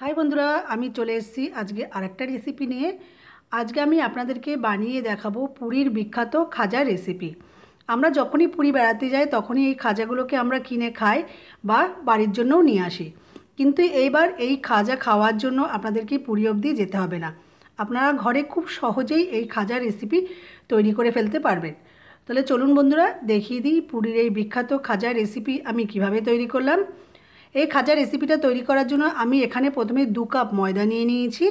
high বন্ধুরা আমি চলে এসেছি আজকে আরেকটা রেসিপি নিয়ে আজকে আমি আপনাদেরকে বানিয়ে দেখাবো পুরীর বিখ্যাত খাজা রেসিপি আমরা যখনই পুরী বেড়াতে যাই তখনই এই খাজাগুলোকে আমরা কিনে খাই বা বাড়ির জন্যও নিয়ে আসি কিন্তু এইবার এই খাজা খাওয়ার জন্য আপনাদেরকে পুরী অবধি যেতে হবে না আপনারা ঘরে খুব সহজেই এই খাজা রেসিপি তৈরি করে ফেলতে পারবেন তাহলে চলুন বন্ধুরা দেখিয়ে দিই পুরীর এই বিখ্যাত খাজা রেসিপি আমি কিভাবে তৈরি করলাম এই খাজা রেসিপিটা তৈরি করার জন্য আমি এখানে প্রথমে দু কাপ ময়দা নিয়ে নিয়েছি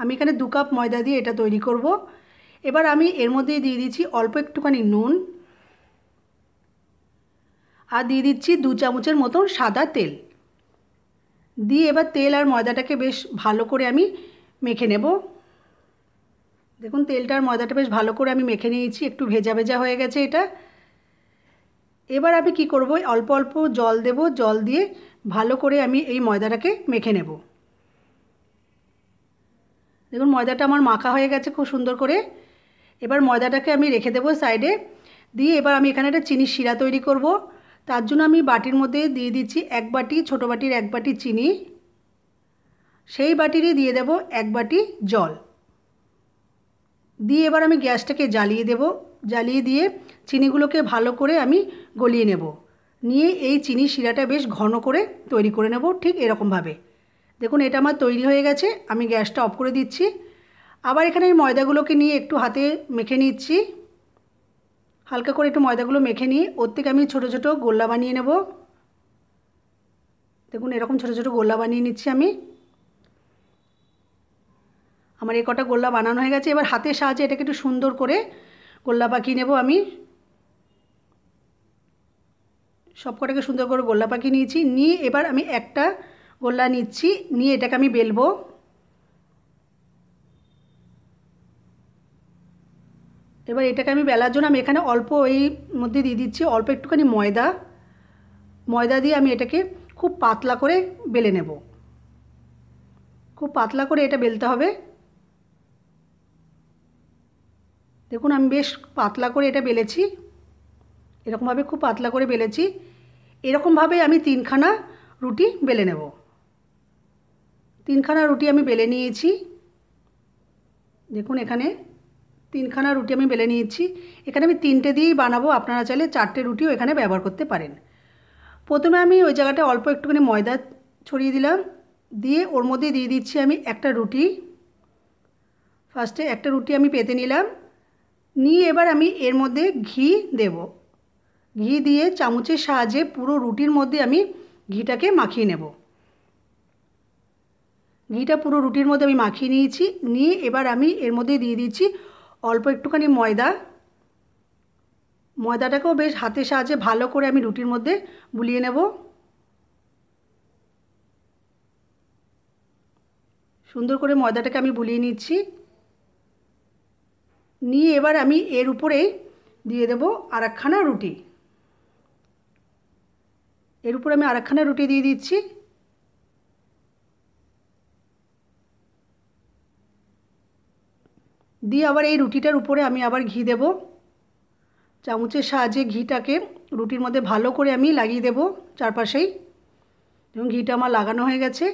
আমি এখানে দু কাপ ময়দা দিয়ে এটা তৈরি করব এবার আমি এর মধ্যে দিয়ে দিচ্ছি অল্প একটুখানি নুন আর দিয়ে দিচ্ছি দু চামচের মতন সাদা তেল দিয়ে এবার তেল আর ময়দাটাকে বেশ ভালো করে আমি মেখে নেব দেখুন তেলটা আর ময়দাটা বেশ ভালো করে আমি মেখে নিয়েছি একটু ভেজা ভেজা হয়ে গেছে এটা এবার আমি কি করব অল্প অল্প জল দেব জল দিয়ে ভালো করে আমি এই ময়দাটাকে মেখে নেব দেখুন ময়দাটা আমার মাখা হয়ে গেছে খুব সুন্দর করে এবার ময়দাটাকে আমি রেখে দেবো সাইডে দিয়ে এবার আমি এখানে একটা চিনির শিরা তৈরি করব তার জন্য আমি বাটির মধ্যে দিয়ে দিচ্ছি এক বাটি ছোটো বাটির এক বাটি চিনি সেই বাটিরই দিয়ে দেব এক বাটি জল দিয়ে এবার আমি গ্যাসটাকে জ্বালিয়ে দেব জ্বালিয়ে দিয়ে চিনিগুলোকে ভালো করে আমি গলিয়ে নেব নিয়ে এই চিনি শিরাটা বেশ ঘন করে তৈরি করে নেব ঠিক এরকমভাবে দেখুন এটা আমার তৈরি হয়ে গেছে আমি গ্যাসটা অফ করে দিচ্ছি আবার এখানে এই ময়দাগুলোকে নিয়ে একটু হাতে মেখে নিচ্ছি হালকা করে একটু ময়দাগুলো মেখে নিয়ে ওর থেকে আমি ছোটো ছোটো গোল্লা বানিয়ে নেব দেখুন এরকম ছোটো ছোটো গোল্লা বানিয়ে নিচ্ছি আমি আমার এই কটা গোল্লা বানানো হয়ে গেছে এবার হাতের সাহায্যে এটাকে একটু সুন্দর করে গোল্লা পাকিয়ে নেব আমি সব কটাকে সুন্দর করে গোল্লা পাখি নিয়েছি নিয়ে এবার আমি একটা গোল্লা নিচ্ছি নিয়ে এটাকে আমি বেলবো এবার এটাকে আমি বেলার জন্য আমি এখানে অল্প এই মধ্যে দিয়ে দিচ্ছি অল্প একটুখানি ময়দা ময়দা দিয়ে আমি এটাকে খুব পাতলা করে বেলে নেব খুব পাতলা করে এটা বেলতে হবে দেখুন আমি বেশ পাতলা করে এটা বেলেছি এরকমভাবে খুব পাতলা করে বেলেছি এরকমভাবে আমি তিনখানা রুটি বেলে নেব তিনখানা রুটি আমি বেলে নিয়েছি দেখুন এখানে তিনখানা রুটি আমি বেলে নিয়েছি এখানে আমি তিনটে দিয়েই বানাবো আপনারা চাইলে চারটে রুটিও এখানে ব্যবহার করতে পারেন প্রথমে আমি ওই জায়গাটা অল্প একটুখানি ময়দা ছড়িয়ে দিলাম দিয়ে ওর মধ্যে দিয়ে দিচ্ছি আমি একটা রুটি ফার্স্টে একটা রুটি আমি পেতে নিলাম নিয়ে এবার আমি এর মধ্যে ঘি দেবো ঘি দিয়ে চামচের সাহায্যে পুরো রুটির মধ্যে আমি ঘিটাকে মাখিয়ে নেব ঘিটা পুরো রুটির মধ্যে আমি মাখিয়ে নিয়েছি নিয়ে এবার আমি এর মধ্যে দিয়ে দিয়েছি অল্প একটুখানি ময়দা ময়দাটাকেও বেশ হাতের সাহায্যে ভালো করে আমি রুটির মধ্যে বুলিয়ে নেব সুন্দর করে ময়দাটাকে আমি বুলিয়ে নিচ্ছি নিয়ে এবার আমি এর উপরেই দিয়ে দেবো আর একখানা রুটি এর উপরে আমি আরেকখানা রুটি দিয়ে দিচ্ছি দিয়ে আবার এই রুটিটার উপরে আমি আবার ঘি দেব চামচের সাহায্যে ঘিটাকে রুটির মধ্যে ভালো করে আমি লাগিয়ে দেব চারপাশেই এবং ঘিটা আমার লাগানো হয়ে গেছে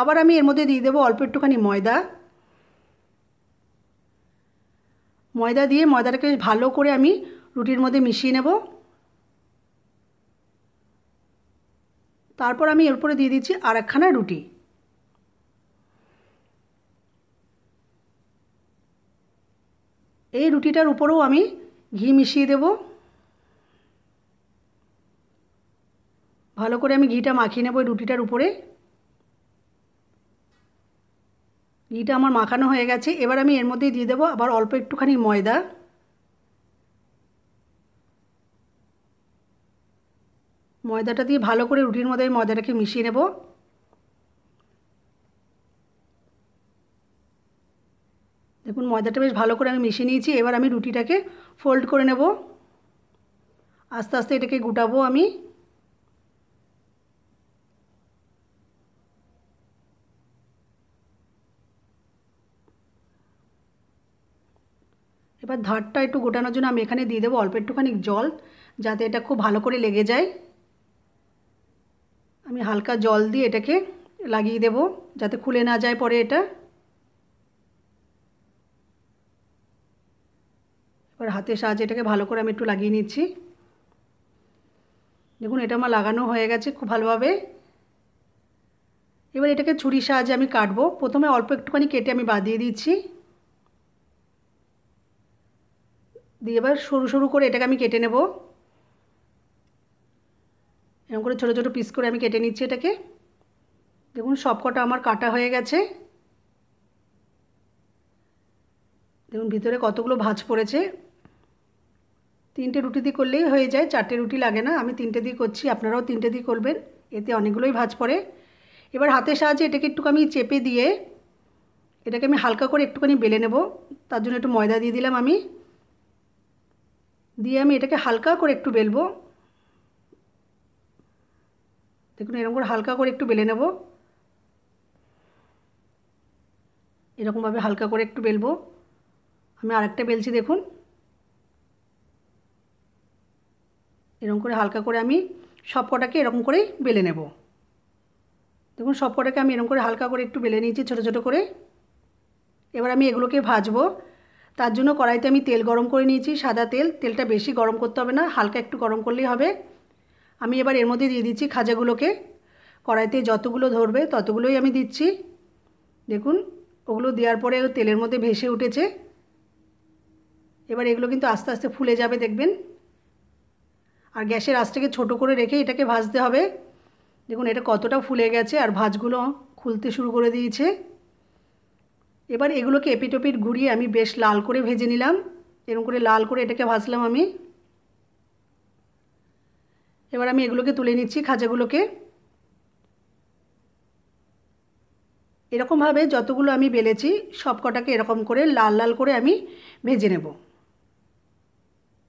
আবার আমি এর মধ্যে দিয়ে দেবো অল্প একটুখানি ময়দা ময়দা দিয়ে ময়দাটাকে ভালো করে আমি রুটির মধ্যে মিশিয়ে নেবো তারপর আমি এর উপরে দিয়ে দিচ্ছি আর একখানা রুটি এই রুটিটার উপরেও আমি ঘি মিশিয়ে দেব ভালো করে আমি ঘিটা মাখিয়ে নেব ওই রুটিটার উপরে ঘিটা আমার মাখানো হয়ে গেছে এবার আমি এর মধ্যেই দিয়ে দেবো আবার অল্প একটুখানি ময়দা ময়দাটা দিয়ে ভালো করে রুটির মধ্যে ময়দাটাকে মিশিয়ে নেব দেখুন ময়দাটা বেশ ভালো করে আমি মিশিয়ে নিয়েছি এবার আমি রুটিটাকে ফোল্ড করে নেব আস্তে আস্তে এটাকে গুটাবো আমি এবার ধারটা একটু গোটানোর জন্য আমি এখানে দিয়ে দেবো অল্প একটুখানি জল যাতে এটা খুব ভালো করে লেগে যায় আমি হালকা জল দিয়ে এটাকে লাগিয়ে দেব যাতে খুলে না যায় পরে এটা এবার হাতের সাহায্যে এটাকে ভালো করে আমি একটু লাগিয়ে নিচ্ছি দেখুন এটা আমার লাগানো হয়ে গেছে খুব ভালোভাবে এবার এটাকে ছুরির সাহায্যে আমি কাটবো প্রথমে অল্প একটুখানি কেটে আমি বাদ দিয়ে দিচ্ছি দিয়ে এবার সরু সরু করে এটাকে আমি কেটে নেবো এরকম করে ছোটো ছোটো পিস করে আমি কেটে নিচ্ছি এটাকে দেখুন সবকটা আমার কাটা হয়ে গেছে দেখুন ভিতরে কতগুলো ভাজ পড়েছে তিনটে রুটি দিয়ে করলেই হয়ে যায় চারটে রুটি লাগে না আমি তিনটে দিয়ে করছি আপনারাও তিনটে দিয়ে করবেন এতে অনেকগুলোই ভাজ পড়ে এবার হাতের সাহায্যে এটাকে একটু আমি চেপে দিয়ে এটাকে আমি হালকা করে একটুখানি বেলে নেব তার জন্য একটু ময়দা দিয়ে দিলাম আমি দিয়ে আমি এটাকে হালকা করে একটু বেলবো দেখুন এরকম করে হালকা করে একটু বেলে নেব এরকমভাবে হালকা করে একটু বেলব আমি আরেকটা বেলছি দেখুন এরকম করে হালকা করে আমি সব কটাকে এরকম করেই বেলে নেব দেখুন সব কটাকে আমি এরকম করে হালকা করে একটু বেলে নিয়েছি ছোটো ছোটো করে এবার আমি এগুলোকে ভাজব তার জন্য কড়াইতে আমি তেল গরম করে নিয়েছি সাদা তেল তেলটা বেশি গরম করতে হবে না হালকা একটু গরম করলেই হবে আমি এবার এর মধ্যে দিয়ে দিচ্ছি খাজাগুলোকে কড়াইতে যতগুলো ধরবে ততগুলোই আমি দিচ্ছি দেখুন ওগুলো দেওয়ার পরে তেলের মধ্যে ভেসে উঠেছে এবার এগুলো কিন্তু আস্তে আস্তে ফুলে যাবে দেখবেন আর গ্যাসের আঁচটাকে ছোট করে রেখে এটাকে ভাজতে হবে দেখুন এটা কতটা ফুলে গেছে আর ভাজগুলো খুলতে শুরু করে দিয়েছে এবার এগুলোকে এপিটপিট ঘুরিয়ে আমি বেশ লাল করে ভেজে নিলাম এরকম করে লাল করে এটাকে ভাজলাম আমি এবার আমি এগুলোকে তুলে নিচ্ছি খাজাগুলোকে এরকমভাবে যতগুলো আমি বেলেছি সব কটাকে এরকম করে লাল লাল করে আমি ভেজে নেব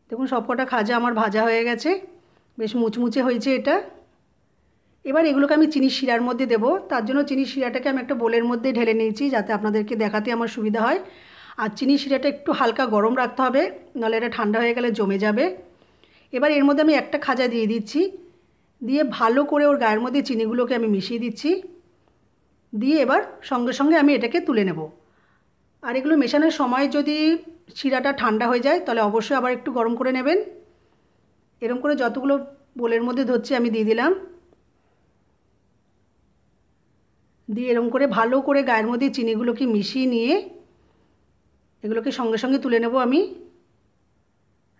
দেখুন সব কটা খাজা আমার ভাজা হয়ে গেছে বেশ মুচমুচে হয়েছে এটা এবার এগুলোকে আমি চিনি শিরার মধ্যে দেবো তার জন্য চিনি শিরাটাকে আমি একটা বোলের মধ্যে ঢেলে নিয়েছি যাতে আপনাদেরকে দেখাতে আমার সুবিধা হয় আর চিনি শিরাটা একটু হালকা গরম রাখতে হবে নাহলে এটা ঠান্ডা হয়ে গেলে জমে যাবে এবার এর মধ্যে আমি একটা খাজা দিয়ে দিচ্ছি দিয়ে ভালো করে ওর গায়ের মধ্যে চিনিগুলোকে আমি মিশিয়ে দিচ্ছি দিয়ে এবার সঙ্গে সঙ্গে আমি এটাকে তুলে নেব আর এগুলো মেশানোর সময় যদি শিরাটা ঠান্ডা হয়ে যায় তাহলে অবশ্যই আবার একটু গরম করে নেবেন এরম করে যতগুলো বোলের মধ্যে ধরছি আমি দিয়ে দিলাম দিয়ে এরম করে ভালো করে গায়ের মধ্যে চিনিগুলোকে মিশিয়ে নিয়ে এগুলোকে সঙ্গে সঙ্গে তুলে নেব আমি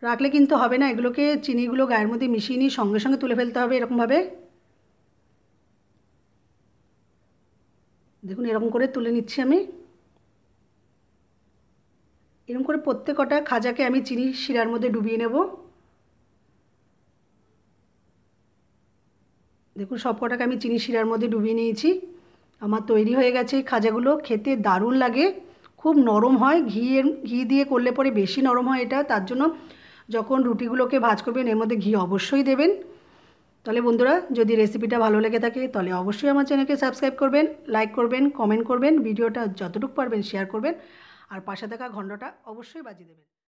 রাখলে কিন্তু হবে না এগুলোকে চিনিগুলো গায়ের মধ্যে মিশিয়ে নিয়ে সঙ্গে সঙ্গে তুলে ফেলতে হবে এরকমভাবে দেখুন এরকম করে তুলে নিচ্ছি আমি এরকম করে প্রত্যেক কটা খাজাকে আমি চিনি শিরার মধ্যে ডুবিয়ে নেব দেখুন সব কটাকে আমি চিনি শিরার মধ্যে ডুবিয়ে নিয়েছি আমার তৈরি হয়ে গেছে এই খাজাগুলো খেতে দারুণ লাগে খুব নরম হয় ঘি ঘি দিয়ে করলে পরে বেশি নরম হয় এটা তার জন্য যখন রুটিগুলোকে ভাজ করবেন এর মধ্যে ঘি অবশ্যই দেবেন তাহলে বন্ধুরা যদি রেসিপিটা ভালো লেগে থাকে তাহলে অবশ্যই আমার চ্যানেলকে সাবস্ক্রাইব করবেন লাইক করবেন কমেন্ট করবেন ভিডিওটা যতটুকু পারবেন শেয়ার করবেন আর পাশে থাকা ঘণ্টটা অবশ্যই বাজিয়ে দেবেন